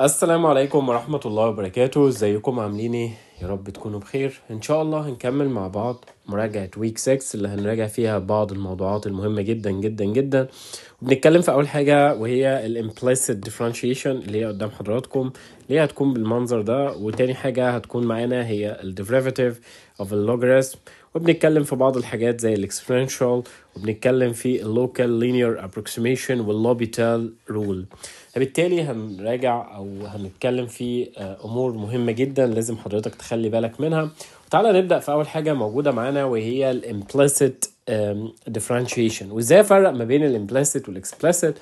السلام عليكم ورحمة الله وبركاته ازيكم عاملين ايه يا رب تكونوا بخير ان شاء الله هنكمل مع بعض مراجعة ويك 6 اللي هنراجع فيها بعض الموضوعات المهمة جدا جدا جدا وبنتكلم في اول حاجة وهي الامبليسيت ديفرنشيشن اللي هي قدام حضراتكم اللي هي هتكون بالمنظر ده وتاني حاجة هتكون معانا هي of اوف logarithm وبنتكلم في بعض الحاجات زي الاكسبرنشال وبنتكلم في اللوكال لينير ابروكسيميشن واللوبيتال رول فبالتالي هنراجع او هنتكلم في آه، امور مهمه جدا لازم حضرتك تخلي بالك منها تعالى نبدا في اول حاجه موجوده معانا وهي الامبليسيت Um, differentiation وازاي افرق ما بين الامبليسيت والاكسبليسيت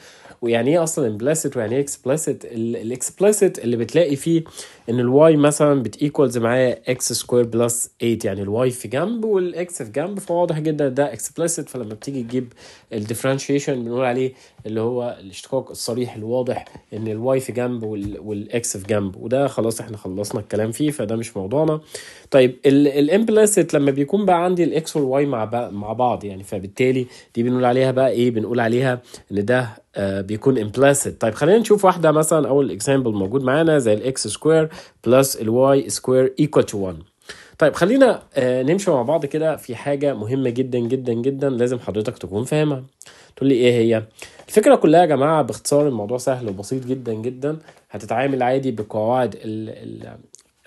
ويعني ايه اصلا امبليسيت ويعني ايه اكسبليسيت الاكسبليسيت اللي بتلاقي فيه ان الواي مثلا بتيكوالز معايا اكس سكوير بلس 8 يعني الواي في جنب والاكس في جنب فواضح جدا ده اكسبليسيت فلما بتيجي تجيب الديفرنشيشن بنقول عليه اللي هو الاشتقاق الصريح الواضح ان الواي في جنب والاكس في جنب وده خلاص احنا خلصنا الكلام فيه فده مش موضوعنا طيب الامبليسيت لما بيكون بقى عندي الاكس والواي مع مع بعض بعض يعني فبالتالي دي بنقول عليها بقى ايه بنقول عليها ان ده آه بيكون implicit طيب خلينا نشوف واحده مثلا اول اكزامبل موجود معانا زي الاكس سكوير بلس الواي سكوير ايكوال تو 1 طيب خلينا آه نمشي مع بعض كده في حاجه مهمه جدا جدا جدا لازم حضرتك تكون فاهمها تقول لي ايه هي الفكره كلها يا جماعه باختصار الموضوع سهل وبسيط جدا جدا هتتعامل عادي بقواعد ال ال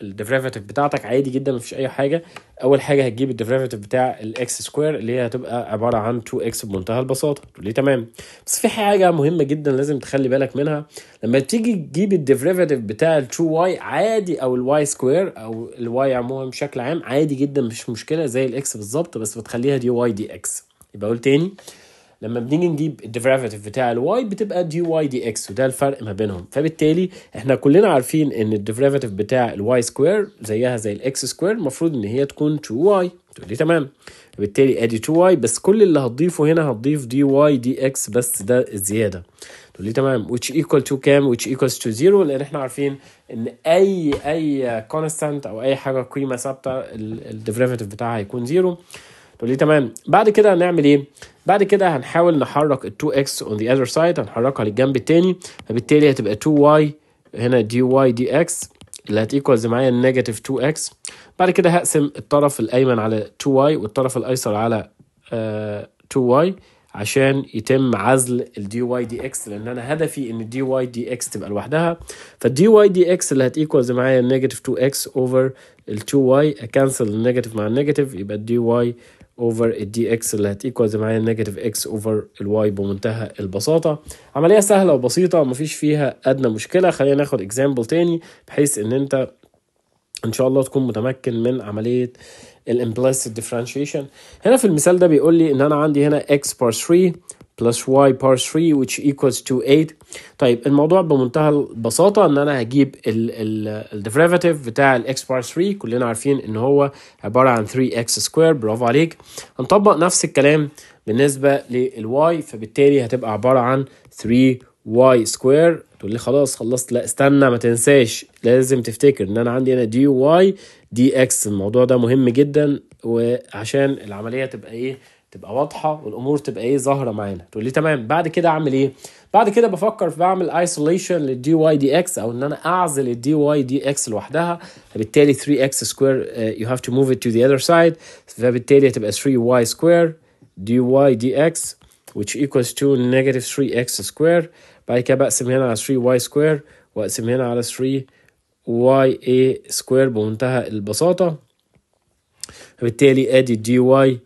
الديفريفيتيف بتاعتك عادي جدا مفيش اي حاجه اول حاجه هتجيب الديفريفيتيف بتاع الاكس سكوير اللي هي هتبقى عباره عن 2 اكس بمنتهى البساطه تقول لي تمام بس في حاجه مهمه جدا لازم تخلي بالك منها لما تيجي تجيب الديفريفيتيف بتاع ال 2 واي عادي او الواي سكوير او الواي عموما بشكل عام عادي جدا مش مشكله زي الاكس بالظبط بس بتخليها دي واي دي اكس يبقى اقول تاني لما بنيجي نجيب الديريفاتيف بتاع الواي بتبقى دي واي دي اكس وده الفرق ما بينهم فبالتالي احنا كلنا عارفين ان الديريفاتيف بتاع الواي سكوير زيها زي الاكس سكوير المفروض ان هي تكون 2 واي تقول لي تمام بالتالي ادي 2 واي بس كل اللي هتضيفه هنا هتضيف دي واي دي اكس بس ده الزياده تقول لي تمام which equal to كام which equals to zero لان احنا عارفين ان اي اي كونستانت او اي حاجه قيمه ثابته الديريفاتيف بتاعها هيكون زيرو تقول لي تمام بعد كده هنعمل ايه بعد كده هنحاول نحرك ال 2x on the other side هنحركها للجنب التاني فبالتالي هتبقى 2y هنا دي y دي اللي هتيكوالز معايا النيجاتيف 2x بعد كده هقسم الطرف الايمن على 2y والطرف الايسر علي آه 2y عشان يتم عزل ال واي دي اكس لان انا هدفي ان ال واي دي اكس تبقى لوحدها فالدي واي دي اكس اللي هتيكوالز معايا النيجاتيف 2 x اوفر ال 2 y اكنسل النيجاتيف مع النيجاتيف يبقى دي واي over الدي اكس اللي هتيكوالز معايا النيجاتيف اكس اوفر الواي بمنتهى البساطه عمليه سهله وبسيطه مفيش فيها ادنى مشكله خلينا ناخد اكزامبل تاني بحيث ان انت ان شاء الله تكون متمكن من عمليه الامبلسيت ديفرنشيشن هنا في المثال ده بيقول لي ان انا عندي هنا اكس بار 3 plus y بار 3 which equals to 8 طيب الموضوع بمنتهى البساطة ان انا هجيب الديريفاتيف بتاع الاكس بار 3 كلنا عارفين ان هو عبارة عن 3x سكوير برافو عليك هنطبق نفس الكلام بالنسبة للواي فبالتالي هتبقى عبارة عن 3y سكوير تقول لي خلاص خلصت لا استنى ما تنساش لازم تفتكر ان انا عندي هنا دي واي دي اكس الموضوع ده مهم جدا وعشان العملية تبقى ايه تبقى واضحه والامور تبقى ايه ظاهره معانا تقول لي تمام بعد كده اعمل ايه بعد كده بفكر في بعمل ايسوليشن للدي واي دي اكس او ان انا اعزل الدي واي دي اكس لوحدها فبالتالي 3 اكس سكوير يو هاف تو موف ات تو ذا اذر سايد فبالتالي هتبقى 3 واي سكوير دي واي دي اكس which equals to negative 3x square بعد كده بقسم هنا على 3y square واقسم هنا على 3ya square بمنتهى البساطة فبالتالي ادي dy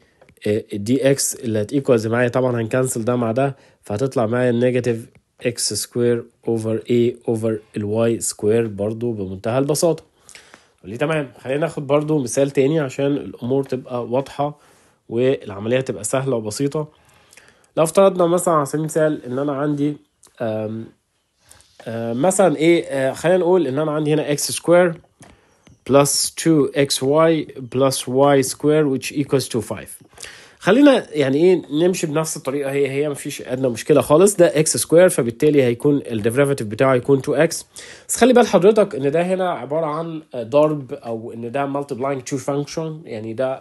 الدي اكس اللي هتيكوالز معايا طبعا هنكنسل ده مع ده فهتطلع معايا النيجاتيف اكس سكوير اوفر اي اوفر الواي سكوير برضو بمنتهى البساطة لي تمام خلينا ناخد برضو مثال تاني عشان الامور تبقى واضحة والعملية تبقى سهلة وبسيطة لو افترضنا مثلا على سبيل المثال ان انا عندي آم آم مثلا ايه آه، خلينا نقول ان انا عندي هنا اكس سكوير plus 2xy plus y squared, which equals to 5. خلينا يعني ايه نمشي بنفس الطريقه هي هي مفيش ادنى مشكله خالص ده اكس سكوير فبالتالي هيكون الديفريفيتيف بتاعه هيكون 2 اكس بس خلي بال حضرتك ان ده هنا عباره عن ضرب او ان ده مالتيبلاينج تو فانكشن يعني ده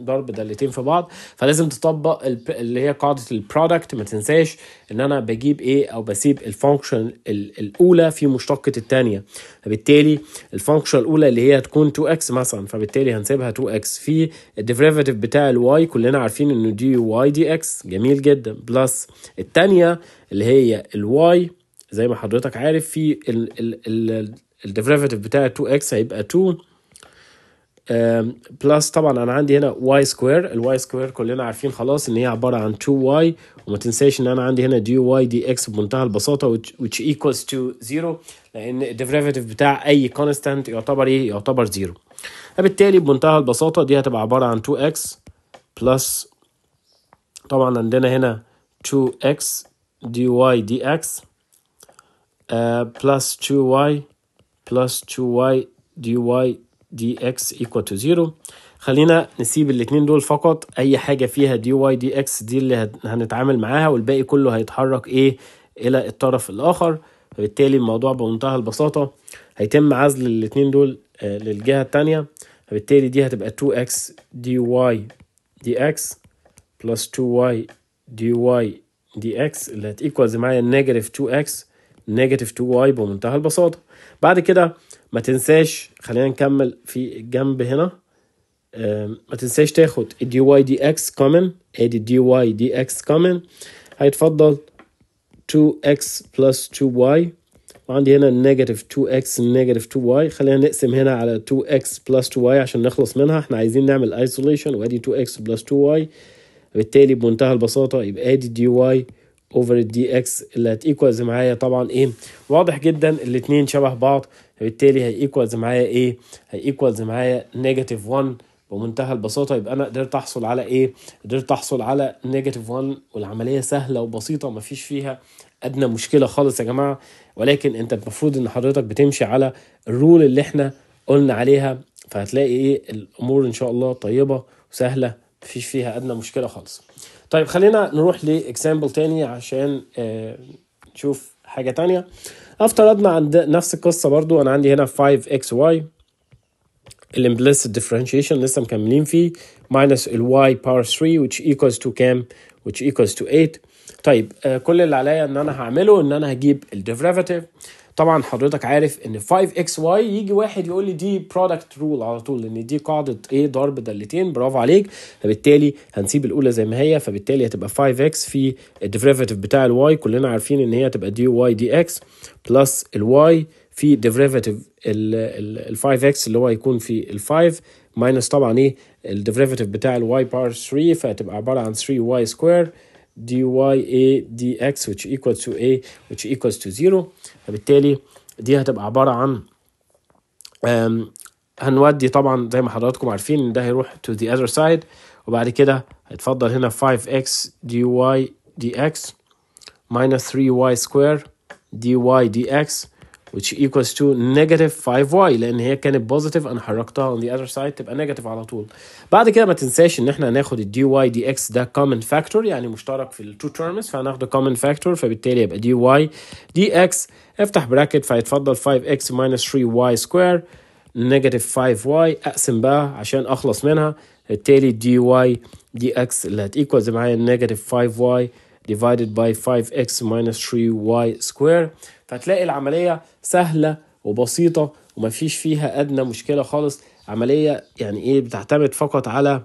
ضرب دالتين في بعض فلازم تطبق اللي هي قاعده البرودكت ما تنساش ان انا بجيب ايه او بسيب الفانكشن الاولى في مشتقه الثانيه فبالتالي الفانكشن الاولى اللي هي هتكون 2 اكس مثلا فبالتالي هنسيبها 2 اكس في الديفريفيتيف بتاع الواي كلنا عارفين عارفين انه دي واي دي اكس جميل جدا بلس الثانيه اللي هي الواي زي ما حضرتك عارف في الديفريفيتيف بتاع 2 اكس هيبقى 2 بلس طبعا انا عندي هنا واي سكوير الواي سكوير كلنا عارفين خلاص ان هي عباره عن 2 واي وما تنساش ان انا عندي هنا دي واي دي اكس بمنتهى البساطه which equals to 0 لان الديفريفيتيف بتاع اي كونستانت يعتبر ايه يعتبر 0 فبالتالي بمنتهى البساطه دي هتبقى عباره عن 2 اكس بلس طبعا عندنا هنا 2x dy dx بلس 2y بلس 2y dy dx equal to 0 خلينا نسيب الاتنين دول فقط اي حاجة فيها dy dx دي اللي هنتعامل معاها والباقي كله هيتحرك ايه الى الطرف الاخر فبالتالي الموضوع بمنتهى البساطة هيتم عزل الاتنين دول آه، للجهة التانية فبالتالي دي هتبقى 2x dy dx plus 2y dy dx اللي هتيكوالز معايا نيجاتيف 2x نيجاتيف 2y بمنتهى البساطة بعد كده ما تنساش خلينا نكمل في الجنب هنا ما تنساش تاخد الدي واي دي اكس كومن ادي الدي واي دي اكس كومن هيتفضل 2x plus 2y وعندي هنا النيجاتيف 2x النيجاتيف 2y خلينا نقسم هنا على 2x بلس 2y عشان نخلص منها احنا عايزين نعمل ايزوليشن وادي 2x بلس 2y بالتالي بمنتهى البساطة يبقى ادي دي واي اوفر الدي اكس اللي هتيكوالز معايا طبعا ايه واضح جدا الاتنين شبه بعض بالتالي هيكوالز معايا ايه هيكوالز معايا نيجاتيف 1 بمنتهى البساطة يبقى أنا قدرت أحصل على إيه؟ قدرت أحصل على نيجاتيف 1 والعملية سهلة وبسيطة مفيش فيها ادنى مشكله خالص يا جماعه ولكن انت المفروض ان حضرتك بتمشي على الرول اللي احنا قلنا عليها فهتلاقي ايه الامور ان شاء الله طيبه وسهله مفيش فيها ادنى مشكله خالص طيب خلينا نروح لاكزامبل تاني عشان آه، نشوف حاجه تانية افترضنا عند نفس القصه برضو انا عندي هنا 5 اكس واي الامبليسيت ديفرنشيشن لسه مكملين فيه ماينس الواي y 3 which equals to كام which equals to 8 طيب آه، كل اللي عليا ان انا هعمله ان انا هجيب الديفريفاتيف طبعا حضرتك عارف ان 5 xy يجي واحد يقول لي دي برودكت رول على طول لان دي قاعده ايه ضرب دالتين برافو عليك فبالتالي هنسيب الاولى زي ما هي فبالتالي هتبقى 5 5x في الديفريفاتيف بتاع الواي كلنا عارفين ان هي هتبقى دي واي دي اكس بلس الواي في ديفريفاتيف ال 5 x اللي هو هيكون في ال 5 ماينس طبعا ايه الديفريفاتيف بتاع الواي بار 3 فهتبقى عباره عن 3 y سكوير dy a dx which equals to a which equals to 0 فبالتالي دي هتبقى عبارة عن هنودي طبعا زي ما حضراتكم عارفين ان ده هيروح to the other side وبعد كده هيتفضل هنا 5x dy dx minus 3y square dy dx which equals to negative 5y لان هي كانت positive انا حركتها on the other side تبقى negative على طول بعد كده ما تنساش ان احنا هناخد ال dy dx ده common factor يعني مشترك في ال two terms فهناخده common factor فبالتالي يبقى dy dx افتح براكت فيتفضل 5x minus 3y square negative 5y اقسم بقى عشان اخلص منها بالتالي dy dx اللي زي معايا negative 5y divided by 5x minus 3y square فتلاقي العملية سهلة وبسيطة وما فيش فيها أدنى مشكلة خالص عملية يعني إيه بتعتمد فقط على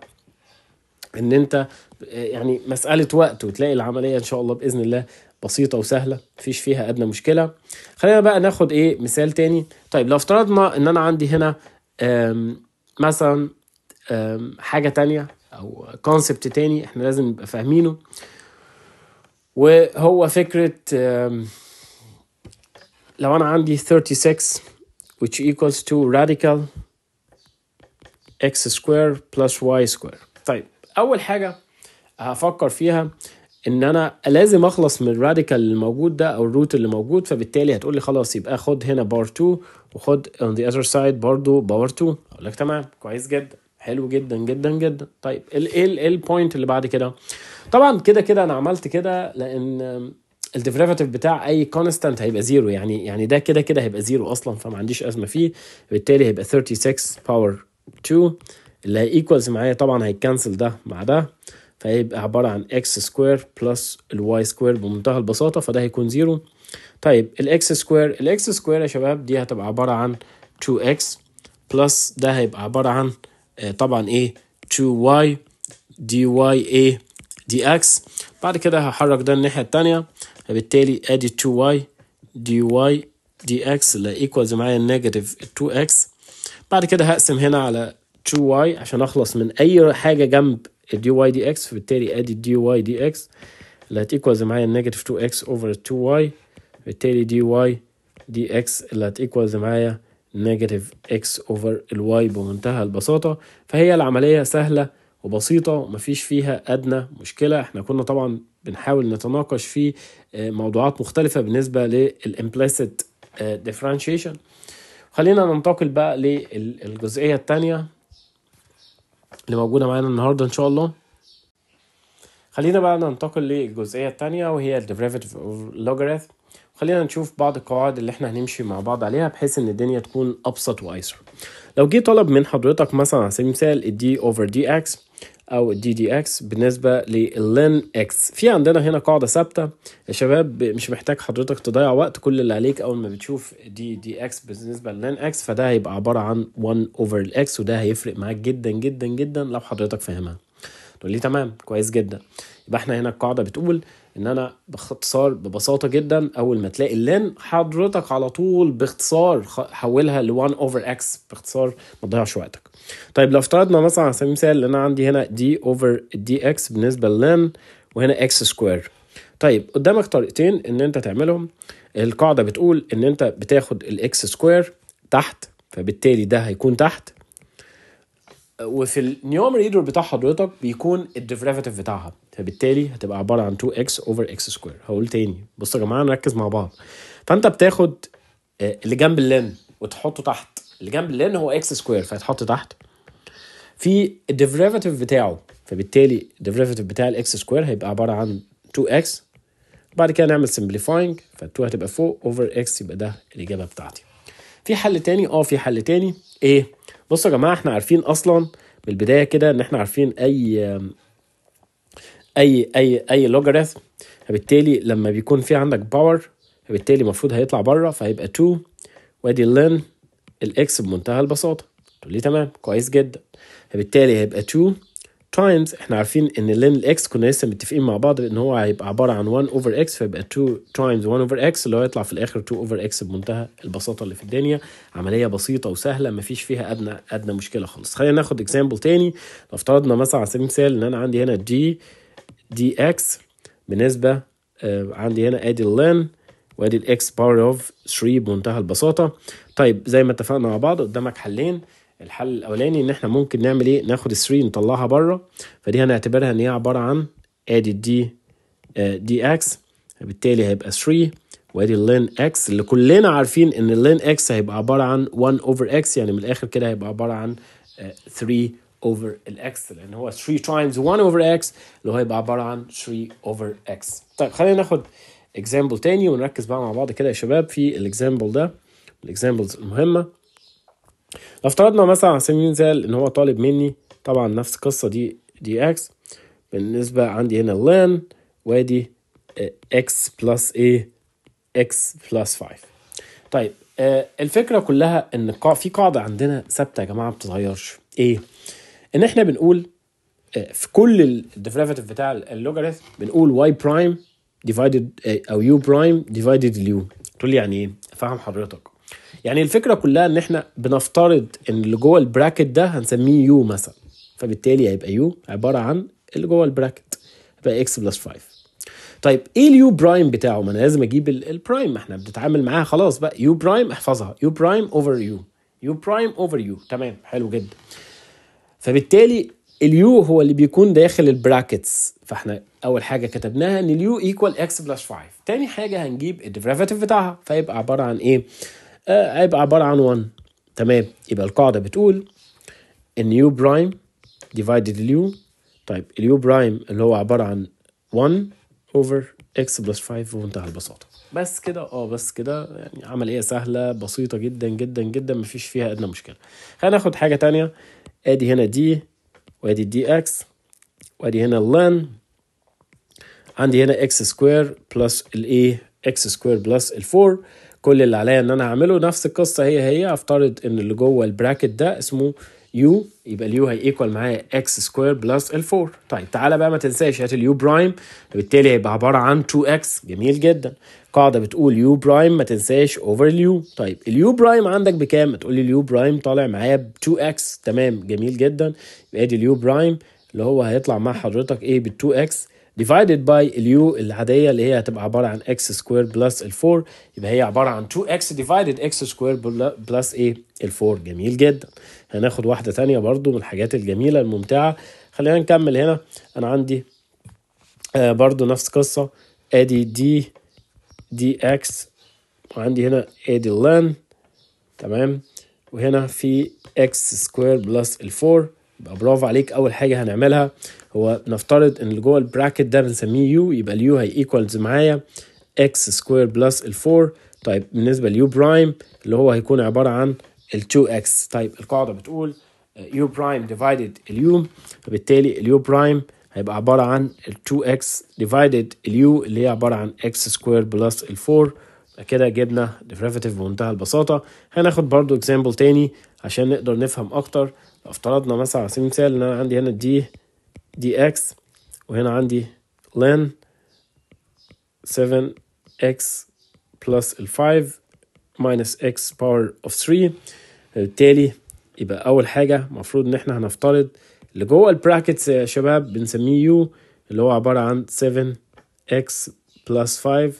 إن أنت يعني مسألة وقت وتلاقي العملية إن شاء الله بإذن الله بسيطة وسهلة مفيش فيها أدنى مشكلة خلينا بقى ناخد إيه مثال تاني طيب لو افترضنا إن أنا عندي هنا مثلا حاجة تانية أو كونسبت تاني إحنا لازم نبقى فاهمينه وهو فكرة لو أنا عندي 36 which equals to radical x square plus y square طيب أول حاجة هفكر فيها ان انا لازم اخلص من الراديكال اللي موجود ده او الروت اللي موجود فبالتالي هتقول لي خلاص يبقى خد هنا بار 2 وخد on the other side برضه باور 2 اقول لك تمام كويس جدا حلو جدا جدا جدا طيب ايه البوينت اللي بعد كده طبعا كده كده انا عملت كده لان الديفريفاتيف بتاع اي كونستانت هيبقى زيرو يعني يعني ده كده كده هيبقى زيرو اصلا فما عنديش ازمه فيه بالتالي هيبقى 36 باور 2 اللي هيكوالز معايا طبعا هيكنسل ده مع ده فهيبقى عباره عن اكس سكوير بلس الواي سكوير بمنتهى البساطه فده هيكون زيرو طيب الاكس سكوير الاكس سكوير يا شباب دي هتبقى عباره عن 2x بلس ده هيبقى عباره عن آه، طبعا ايه 2y dy a dx بعد كده هحرك ده الناحية الثانيه فبالتالي ادي 2y dy dx اللي ايكوالز معايا النيجاتيف 2x بعد كده هقسم هنا على 2y عشان اخلص من اي حاجة جنب الدي واي دي اكس فبالتالي ادي dy واي دي اكس اللي هتيكوالز معايا النيجاتيف 2 x اوفر 2 y بالتالي دي واي دي اكس اللي هتيكوالز معايا نيجاتيف اكس اوفر الواي بمنتهى البساطة فهي العملية سهلة وبسيطة ومفيش فيها أدنى مشكلة احنا كنا طبعا بنحاول نتناقش في آه، موضوعات مختلفة بالنسبة للإمبليسيت آه، ديفرنشيشن خلينا ننتقل بقى للجزئية الثانية اللي موجودة معانا النهاردة إن شاء الله خلينا بقى ننتقل للجزئية الثانية وهي الديفريفيتيف derivative خلينا نشوف بعض القواعد اللي احنا هنمشي مع بعض عليها بحيث ان الدنيا تكون ابسط وايسر لو جه طلب من حضرتك مثلا على سبيل المثال الدي اوفر دي اكس او الدي دي اكس بالنسبه للين اكس في عندنا هنا قاعده ثابته يا شباب مش محتاج حضرتك تضيع وقت كل اللي عليك اول ما بتشوف دي دي اكس بالنسبه للين اكس فده هيبقى عباره عن 1 اوفر الاكس وده هيفرق معاك جدا جدا جدا لو حضرتك فاهمها تقول لي تمام كويس جدا يبقى احنا هنا القاعده بتقول ان انا باختصار ببساطه جدا اول ما تلاقي اللين حضرتك على طول باختصار حولها ل 1 اوفر اكس باختصار ما تضيعش وقتك طيب لو افترضنا مثلا على سبيل المثال ان انا عندي هنا دي اوفر دي اكس بالنسبه للين وهنا اكس سكوير طيب قدامك طريقتين ان انت تعملهم القاعده بتقول ان انت بتاخد الاكس سكوير تحت فبالتالي ده هيكون تحت وفي النيوم ريدر بتاع حضرتك بيكون الديفريفيتيف بتاعها فبالتالي هتبقى عباره عن 2x اوفر x سكوير هقول تاني بصوا يا جماعه نركز مع بعض فانت بتاخد آه، اللي جنب اللين وتحطه تحت اللي جنب اللين هو x سكوير فهيتحط تحت في الديفريفيتيف بتاعه فبالتالي الديفريفيتيف بتاع الاكس سكوير هيبقى عباره عن 2x بعد كده نعمل سمبليفاينج فال2 هتبقى فوق اوفر x يبقى ده الاجابه بتاعتي في حل تاني اه في حل تاني ايه بصوا يا جماعه احنا عارفين اصلا من البدايه كده ان احنا عارفين اي اي اي اي لوجاريثم فبالتالي لما بيكون في عندك باور فبالتالي المفروض هيطلع بره فهيبقى 2 وادي اللين الاكس بمنتهى البساطه تقول لي تمام كويس جدا فبالتالي هيبقى 2 تايمز احنا عارفين ان لين الاكس كنا لسه متفقين مع بعض ان هو هيبقى عباره عن 1 اوفر اكس فيبقى 2 تايمز 1 اوفر اكس اللي هو يطلع في الاخر 2 اوفر اكس بمنتهى البساطه اللي في الدنيا عمليه بسيطه وسهله مفيش فيها ادنى ادنى مشكله خالص خلينا ناخد اكزامبل تاني لو افترضنا مثلا على سبيل المثال ان انا عندي هنا جي دي اكس بنسبه آه، عندي هنا ادي اللين وادي الاكس باور اوف 3 بمنتهى البساطه طيب زي ما اتفقنا مع بعض قدامك حلين الحل الاولاني ان احنا ممكن نعمل ايه ناخد ال3 نطلعها بره فدي هنعتبرها ان هي عباره عن ادي دي دي اكس بالتالي هيبقى 3 وادي اللين اكس اللي كلنا عارفين ان اللين اكس هيبقى عباره عن 1 اوفر اكس يعني من الاخر كده هيبقى عباره عن 3 اوفر الاكس لان هو 3 تايمز 1 اوفر اكس اللي هو هيبقى عباره عن 3 اوفر اكس طيب خلينا ناخد اكزامبل تاني ونركز بقى مع بعض كده يا شباب في الاكزامبل ده الاكزامبلز المهمه لو افترضنا مثلا على سبيل المثال ان هو طالب مني طبعا نفس القصه دي دي اكس بالنسبه عندي هنا لان وادي اكس بلس ايه اكس بلس 5 طيب آه، الفكره كلها ان في قاعده عندنا ثابته يا جماعه ما بتتغيرش ايه ان احنا بنقول آه، في كل الديفريفيتيف بتاع اللوجاريثم بنقول واي برايم ديفايدد او يو برايم ديفايدد اليو تقول لي يعني ايه فاهم حضرتك يعني الفكره كلها ان احنا بنفترض ان اللي جوه البراكت ده هنسميه يو مثلا فبالتالي هيبقى يو عباره عن اللي جوه البراكت هيبقى اكس بلس 5 طيب ايه اليو برايم بتاعه ما انا لازم اجيب البرايم احنا بنتعامل معاها خلاص بقى يو برايم احفظها يو برايم اوفر يو يو برايم اوفر يو تمام حلو جدا فبالتالي اليو هو اللي بيكون داخل البراكتس فاحنا اول حاجه كتبناها ان اليو ايكوال اكس بلس 5 تاني حاجه هنجيب الديفريفيتيف بتاعها فيبقى عباره عن ايه آه، هيبقى عباره عن 1 تمام يبقى القاعده بتقول ان يو برايم ديفايدد اليو طيب اليو برايم اللي هو عباره عن 1 اوفر اكس بلس 5 وانتهى البساطه بس كده اه بس كده يعني عمليه سهله بسيطه جدا جدا جدا مفيش فيها ادنى مشكله هناخد حاجه تانية ادي هنا دي وادي دي اكس وادي هنا اللان عندي هنا اكس سكوير بلس الايه اكس سكوير بلس الفور 4 كل اللي عليا ان انا هعمله نفس القصه هي هي افترض ان اللي جوه البراكت ده اسمه يو يبقى اليو هي ايكوال معايا اكس سكوير بلس ال 4 طيب تعالى بقى ما تنساش هات اليو برايم فبالتالي هيبقى عباره عن 2 اكس جميل جدا قاعده بتقول يو برايم ما تنساش اوفر اليو طيب اليو برايم عندك بكام تقول لي اليو برايم طالع معايا ب 2 اكس تمام جميل جدا يبقى ادي اليو برايم اللي هو هيطلع مع حضرتك ايه بال 2 اكس ديفايدد باي اليو العاديه اللي هي هتبقى عباره عن اكس سكوير بلس ال4 يبقى هي عباره عن 2 اكس ديفايدد اكس سكوير بلس ايه ال4 جميل جدا هناخد واحده تانية برضو من الحاجات الجميله الممتعه خلينا نكمل هنا انا عندي آه برضو نفس قصة ادي دي دي اكس وعندي هنا ادي لان تمام وهنا في اكس سكوير بلس الفور يبقى برافو عليك اول حاجه هنعملها هو نفترض ان اللي جوه البراكت ده بنسميه يو يبقى اليو هي ايكوالز معايا اكس سكوير بلس ال4 طيب بالنسبه ليو برايم اللي هو هيكون عباره عن ال2 اكس طيب القاعده بتقول يو برايم ديفايدد اليو فبالتالي اليو برايم هيبقى عباره عن ال2 اكس ديفايدد اليو اللي هي عباره عن اكس سكوير بلس ال4 كده جبنا ديفريفيتيف بمنتهى البساطه هناخد برضو اكزامبل تاني عشان نقدر نفهم اكتر افترضنا مثلا على سبيل المثال ان انا عندي هنا دي دي اكس وهنا عندي لن 7 اكس بلس ال 5 ماينس اكس باور اوف 3 بالتالي يبقى اول حاجه المفروض ان احنا هنفترض اللي جوه البراكتس يا شباب بنسميه يو اللي هو عباره عن 7 اكس بلس 5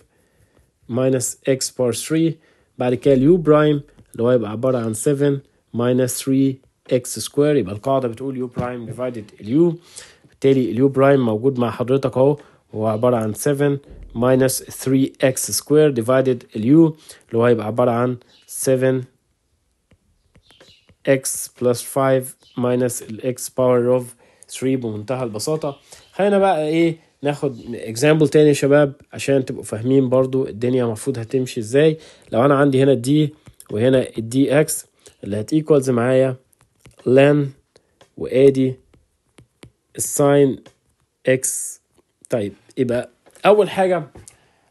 ماينس اكس باور 3 بعد كده اليو برايم اللي هو يبقى عباره عن 7 ماينس 3 اكس سكوير يبقى القاعده بتقول يو برايم ديفايدد اليو بالتالي اليو برايم موجود مع حضرتك اهو هو عباره عن 7 ماينس 3x square ال اليو اللي هو هيبقى عبارة عن 7x بلس 5 ماينس x باور اوف 3 بمنتهى البساطة خلينا بقى ايه ناخد اكزامبل تاني يا شباب عشان تبقوا فاهمين برضو الدنيا المفروض هتمشي ازاي لو انا عندي هنا الدي وهنا الدي اكس اللي هتيكوالز معايا لان وادي الساين اكس طيب يبقى اول حاجه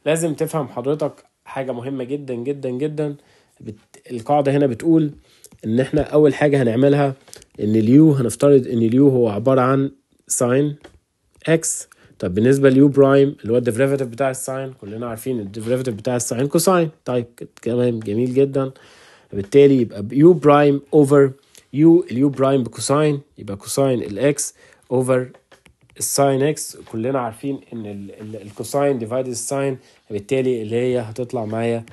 لازم تفهم حضرتك حاجه مهمه جدا جدا جدا بت... القاعده هنا بتقول ان احنا اول حاجه هنعملها ان اليو هنفترض ان اليو هو عباره عن ساين اكس طب بالنسبه ليو برايم اللي هو الديفريفيتيف بتاع الساين كلنا عارفين الديفريفيتيف بتاع الساين كوساين طيب تمام جميل جدا بالتالي يبقى يو برايم اوفر يو اليو برايم بكوساين يبقى كوساين الاكس اوفر الساين اكس كلنا عارفين ان الكوساين ديفايد الساين بالتالي اللي هي هتطلع معايا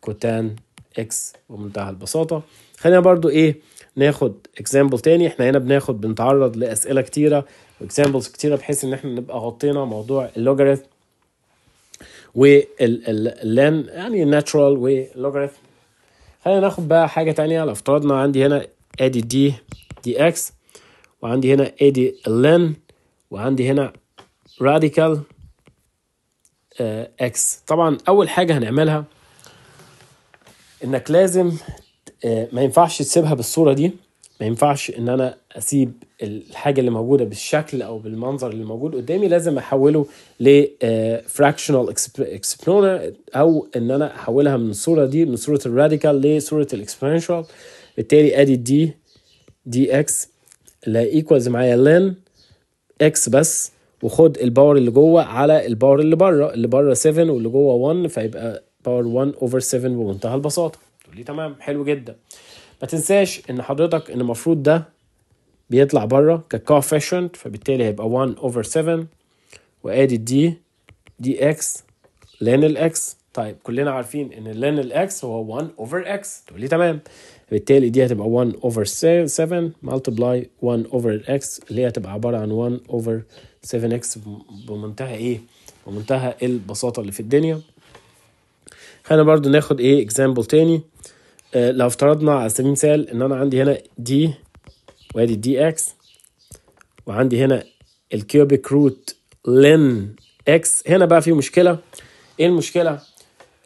كوتان اكس بمنتهى البساطه خلينا برضو ايه ناخد اكزامبل تاني احنا هنا بناخد بنتعرض لاسئله كتيره واكزامبلز كتيره بحيث ان احنا نبقى غطينا موضوع اللوجاريثم واللان يعني الناتشرال واللوجاريثم خلينا ناخد بقى حاجه تانية لو افترضنا عندي هنا ادي دي دي اكس وعندي هنا ادي لين وعندي هنا راديكال اكس آه، طبعا اول حاجه هنعملها انك لازم آه، ما ينفعش تسيبها بالصوره دي ما ينفعش ان انا اسيب الحاجه اللي موجوده بالشكل او بالمنظر اللي موجود قدامي لازم احوله ل فراكشنال آه، او ان انا احولها من الصوره دي من صوره الراديكال لصوره الاكسبوننشال بالتالي ادي دي دي اكس اللي ايكوالز معايا لين اكس بس وخد الباور اللي جوه على الباور اللي بره اللي بره 7 واللي جوه 1 فيبقى باور 1 اوفر 7 بمنتهى البساطه تقول لي تمام حلو جدا ما تنساش ان حضرتك ان المفروض ده بيطلع بره ككوفيشنت فبالتالي هيبقى 1 اوفر 7 وادي دي دي اكس لين الاكس طيب كلنا عارفين ان لين الاكس هو 1 اوفر اكس تقول لي تمام بالتالي دي هتبقى 1 اوفر 7 ملتبلاي 1 اوفر اكس اللي هي هتبقى عباره عن 1 اوفر 7 اكس بمنتهى ايه بمنتهى البساطه اللي في الدنيا خلينا برضو ناخد ايه اكزامبل تاني آه لو افترضنا على سبيل المثال ان انا عندي هنا دي وادي دي اكس وعندي هنا الكيوبيك روت لين اكس هنا بقى في مشكله ايه المشكله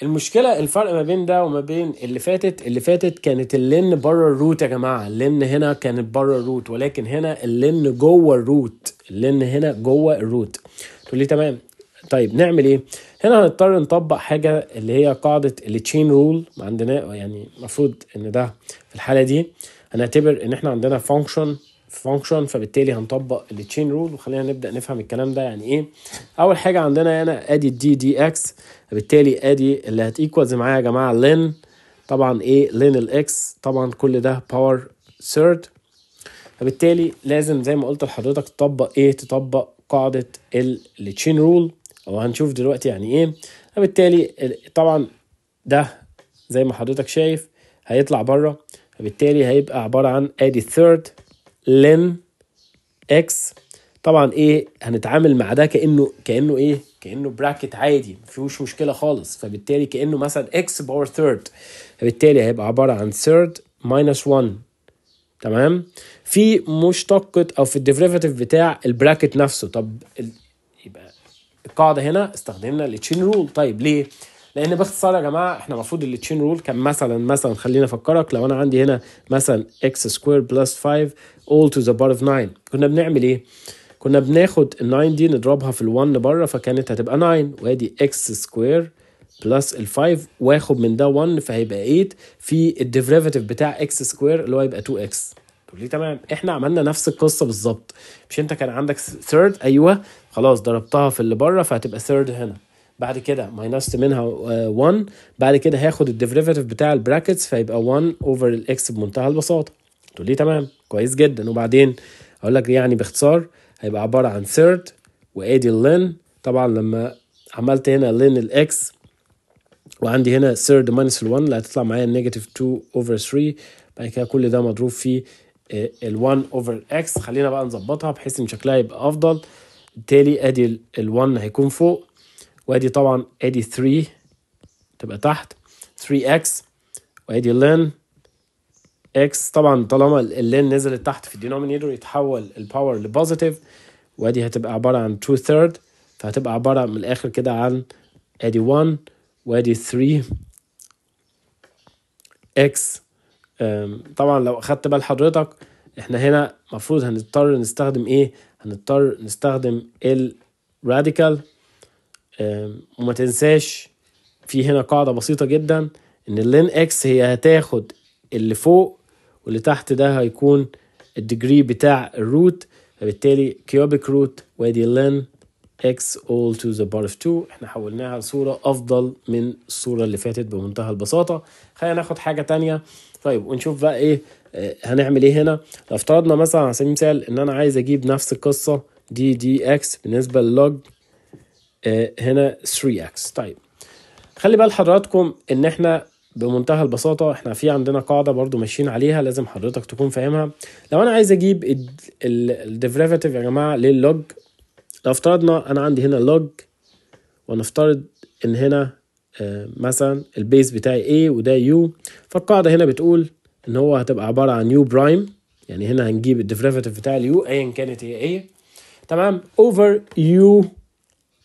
المشكله الفرق ما بين ده وما بين اللي فاتت اللي فاتت كانت اللن بره الروت يا جماعه اللن هنا كانت بره الروت ولكن هنا اللن جوه الروت اللن هنا جوه الروت تقول لي تمام طيب نعمل ايه هنا هنضطر نطبق حاجه اللي هي قاعده التشين رول ما عندنا يعني المفروض ان ده في الحاله دي هنعتبر ان احنا عندنا فانكشن فانكشن فبالتالي هنطبق التشين رول وخلينا نبدا نفهم الكلام ده يعني ايه اول حاجه عندنا هنا ادي الدي دي اكس فبالتالي ادي اللي هتيكوالز معايا يا جماعه لين طبعا ايه لين الاكس طبعا كل ده باور ثيرد فبالتالي لازم زي ما قلت لحضرتك تطبق ايه تطبق قاعده التشين رول وهنشوف دلوقتي يعني ايه فبالتالي طبعا ده زي ما حضرتك شايف هيطلع بره فبالتالي هيبقى عباره عن ادي ثيرد لين اكس طبعا ايه هنتعامل مع ده كانه كانه ايه كانه براكت عادي ما فيهوش مشكله خالص فبالتالي كانه مثلا اكس باور ثيرد فبالتالي هيبقى عباره عن ثيرد ماينس 1 تمام في مشتقة او في الديفريفيتيف بتاع البراكت نفسه طب يبقى القاعده هنا استخدمنا التشين رول طيب ليه لان باختصار يا جماعه احنا المفروض التشين رول كان مثلا مثلا خليني افكرك لو انا عندي هنا مثلا اكس سكوير بلس 5 اول تو ذا power اوف 9 كنا بنعمل ايه؟ كنا بناخد ال 9 دي نضربها في ال 1 بره فكانت هتبقى 9 وادي اكس سكوير بلس ال 5 واخد من ده 1 فهيبقى 8 في الديفريفيتيف بتاع اكس سكوير اللي هو هيبقى 2 اكس تقول لي تمام احنا عملنا نفس القصه بالظبط مش انت كان عندك ثيرد ايوه خلاص ضربتها في اللي بره فهتبقى ثيرد هنا بعد كده ماينست منها 1 بعد كده هاخد الديريفيتيف بتاع البراكتس فيبقى 1 اوفر الاكس بمنتهى البساطه تقول لي تمام كويس جدا وبعدين اقول لك يعني باختصار هيبقى عباره عن سيرت وادي اللين طبعا لما عملت هنا لين الاكس وعندي هنا سيرد ماينس ال1 اللي هتطلع معايا نيجاتيف 2 اوفر 3 بعد كده كل ده مضروب في ال1 اوفر اكس خلينا بقى نظبطها بحيث ان شكلها يبقى افضل بالتالي ادي ال1 هيكون فوق وادي طبعا ادي 3 تبقى تحت 3x وادي لين x طبعا طالما اللين نزلت تحت في الدينومينيتور يتحول الباور لبوزيتيف وادي هتبقى عباره عن 2 ثيرد فهتبقى عباره من الاخر كده عن ادي 1 وادي 3 x طبعا لو اخدت بال حضرتك احنا هنا المفروض هنضطر نستخدم ايه هنضطر نستخدم راديكال وما تنساش في هنا قاعدة بسيطة جدا ان اللين اكس هي هتاخد اللي فوق واللي تحت ده هيكون الديجري بتاع الروت فبالتالي كيوبيك روت وادي اللين x all to the power of 2 احنا حولناها لصورة افضل من الصورة اللي فاتت بمنتهى البساطة خلينا ناخد حاجة تانية طيب ونشوف بقى ايه آه، هنعمل ايه هنا لو افترضنا مثلا على سبيل المثال ان انا عايز اجيب نفس القصة دي دي اكس بالنسبة للوج هنا 3x طيب خلي بال حضراتكم ان احنا بمنتهى البساطة احنا في عندنا قاعدة برضو ماشيين عليها لازم حضرتك تكون فاهمها لو انا عايز اجيب الديفريفاتيف يا جماعة للوج لو افترضنا انا عندي هنا لوج ونفترض ان هنا آه، مثلا البيس بتاعي A وده يو فالقاعدة هنا بتقول ان هو هتبقى عبارة عن يو برايم يعني هنا هنجيب الديفريفاتيف بتاع اليو ايا كانت هي ايه تمام اوفر يو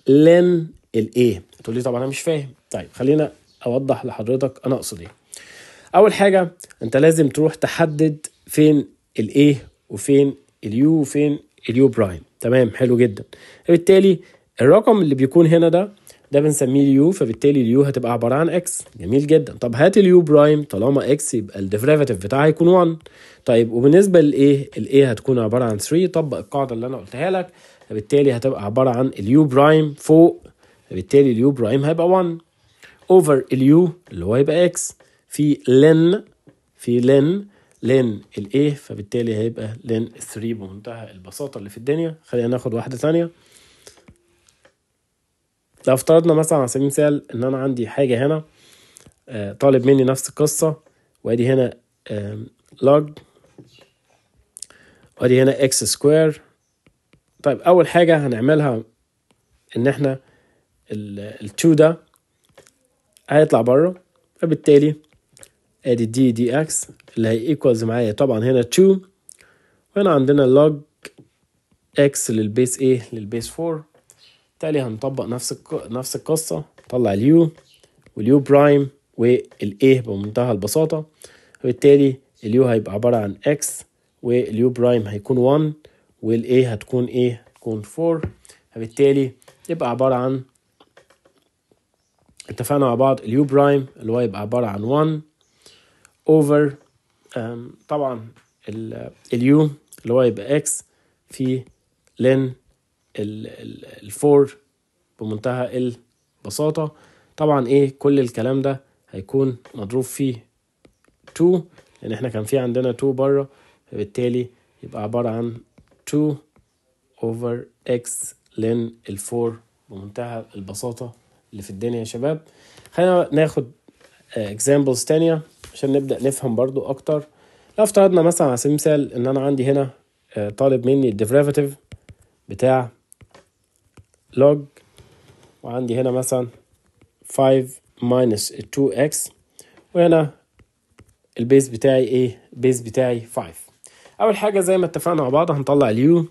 لن الايه تقول لي طبعا انا مش فاهم طيب خلينا اوضح لحضرتك انا اقصد ايه اول حاجه انت لازم تروح تحدد فين الايه وفين اليو وفين اليو برايم تمام حلو جدا بالتالي الرقم اللي بيكون هنا ده ده بنسميه اليو فبالتالي اليو هتبقى عباره عن اكس جميل جدا طب هات اليو برايم طالما اكس يبقى الديريفاتيف بتاعها هيكون 1 طيب وبالنسبه للايه الايه هتكون عباره عن 3 طبق القاعده اللي انا قلتها لك فبالتالي هتبقى عباره عن اليو برايم فوق فبالتالي اليو برايم هيبقى 1 اوفر اليو اللي هو هيبقى اكس في لن في لن لين الايه فبالتالي هيبقى لين 3 بمنتهى البساطه اللي في الدنيا خلينا ناخد واحده ثانيه لو افترضنا مثلا على سبيل المثال ان انا عندي حاجه هنا آه، طالب مني نفس القصه وادي هنا log وادي هنا x سكوير طيب اول حاجه هنعملها ان احنا ال 2 ده هيطلع بره فبالتالي ادي دي دي اكس اللي هي ايكوالز معايا طبعا هنا 2 وهنا عندنا log x للبيس ايه للبيس 4 بالتالي هنطبق نفس الك... نفس القصه طلع اليو واليو برايم والايه بمنتهى البساطه وبالتالي اليو هيبقى عباره عن اكس واليو برايم هيكون 1 والايه هتكون ايه تكون 4 فبالتالي يبقى عباره عن اتفقنا مع بعض اليو برايم اللي هو يبقى عباره عن 1 اوفر طبعا اليو اللي هو يبقى اكس في لين الفور بمنتهى البساطة طبعا ايه كل الكلام ده هيكون مضروب فيه 2 لان احنا كان في عندنا 2 بره فبالتالي يبقى عبارة عن 2 over x لن الفور بمنتهى البساطة اللي في الدنيا يا شباب خلينا ناخد examples تانية عشان نبدأ نفهم برضو أكتر لو افترضنا مثلا على سبيل المثال إن أنا عندي هنا آه، طالب مني الديفريفاتيف بتاع log وعندي هنا مثلا 5 minus 2x وهنا البيز بتاعي ايه البيز بتاعي 5 اول حاجه زي ما اتفقنا مع بعض هنطلع اليو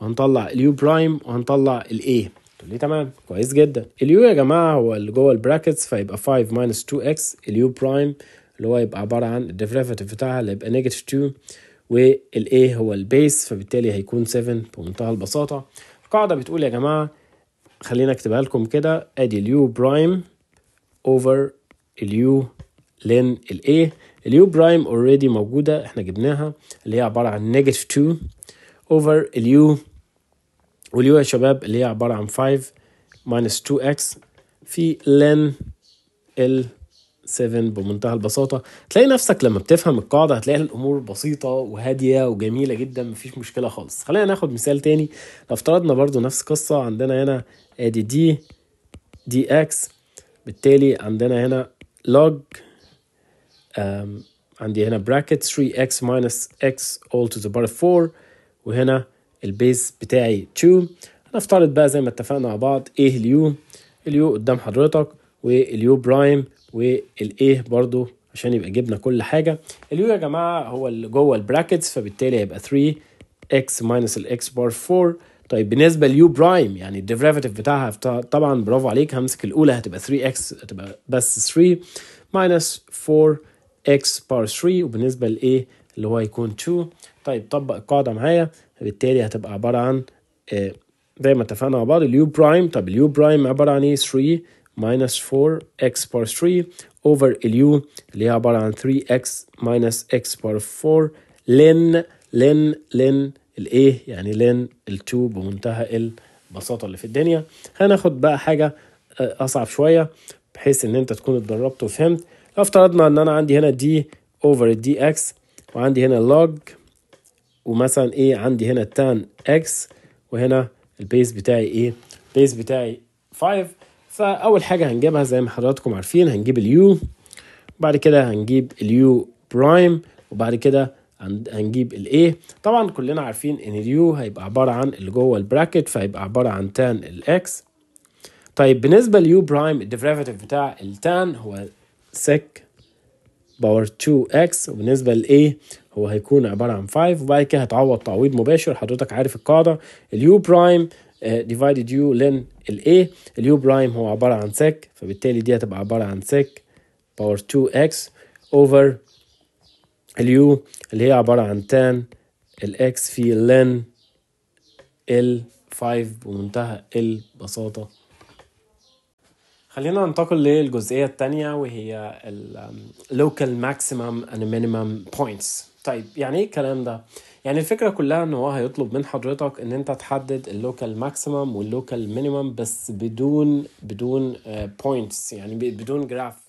وهنطلع اليو برايم وهنطلع الاي تقول لي تمام كويس جدا اليو يا جماعه هو اللي جوه البراكتس فيبقى 5 minus 2x اليو برايم اللي هو يبقى عباره عن الديريفاتيف بتاعها اللي هيبقى نيجاتيف 2 والايه هو البيس فبالتالي هيكون 7 بمنتهى البساطه القاعده بتقول يا جماعه خلينا اكتبها لكم كده ادي اليو برايم اوفر اليو لين الاي اليو برايم اوريدي موجوده احنا جبناها اللي هي عباره عن نيجاتيف 2 اوفر اليو واليو يا شباب اللي هي عباره عن 5 ماينس 2 اكس في لين ال 7 بمنتهى البساطه تلاقي نفسك لما بتفهم القاعده هتلاقي الامور بسيطه وهاديه وجميله جدا مفيش مشكله خالص خلينا ناخد مثال تاني لو افترضنا برضو نفس القصه عندنا هنا ادي دي دي اكس بالتالي عندنا هنا log عندي هنا bracket 3x minus x all to the power 4 وهنا البيز بتاعي 2 هنفترض بقى زي ما اتفقنا مع بعض ايه اليو اليو قدام حضرتك واليو برايم والايه برضو عشان يبقى جبنا كل حاجه اليو يا جماعه هو اللي جوه البراكتس فبالتالي هيبقى 3 اكس ماينس الاكس بار 4 طيب بالنسبه ليو برايم يعني الديفريفيتيف بتاعها طبعا برافو عليك همسك الاولى هتبقى 3 اكس هتبقى بس 3 ماينس 4 اكس بار 3 وبالنسبه لايه اللي هو يكون 2 طيب طبق القاعده معايا فبالتالي هتبقى عباره عن آه، زي ما اتفقنا مع بعض اليو برايم طب اليو برايم عباره عن ايه 3 minus 4x power 3 over اليو اللي هي عبارة عن 3x minus x power 4 لن لن لن الايه يعني لن ال2 بمنتهى البساطة اللي في الدنيا هناخد بقى حاجة أصعب شوية بحيث إن أنت تكون اتدربت وفهمت لو افترضنا إن أنا عندي هنا دي over الدي اكس وعندي هنا log ومثلا ايه عندي هنا تان x وهنا البيس بتاعي ايه البيس بتاعي 5 فاول حاجه هنجيبها زي ما حضراتكم عارفين هنجيب اليو وبعد كده هنجيب اليو برايم وبعد كده هنجيب الاي طبعا كلنا عارفين ان اليو هيبقى عباره عن اللي جوه البراكت فهيبقى عباره عن تان الاكس طيب بالنسبه ليو برايم الديفريفيتيف بتاع التان هو سك باور 2 اكس وبالنسبه للاي هو هيكون عباره عن 5 وبعد كده هتعوض تعويض مباشر حضرتك عارف القاعده اليو برايم ديفايدد يو لين الاي اليو برايم هو عباره عن سك فبالتالي دي هتبقى عباره عن سك باور 2 اكس اوفر اليو اللي هي عباره عن تان الاكس في لين ال 5 بمنتهى البساطه خلينا ننتقل للجزئية الثانية وهي um، local maximum and minimum points طيب يعني ايه الكلام ده؟ يعني الفكره كلها ان هو هيطلب من حضرتك ان انت تحدد اللوكال ماكسيمم واللوكال مينيمم بس بدون بدون بوينتس آه، يعني بدون جراف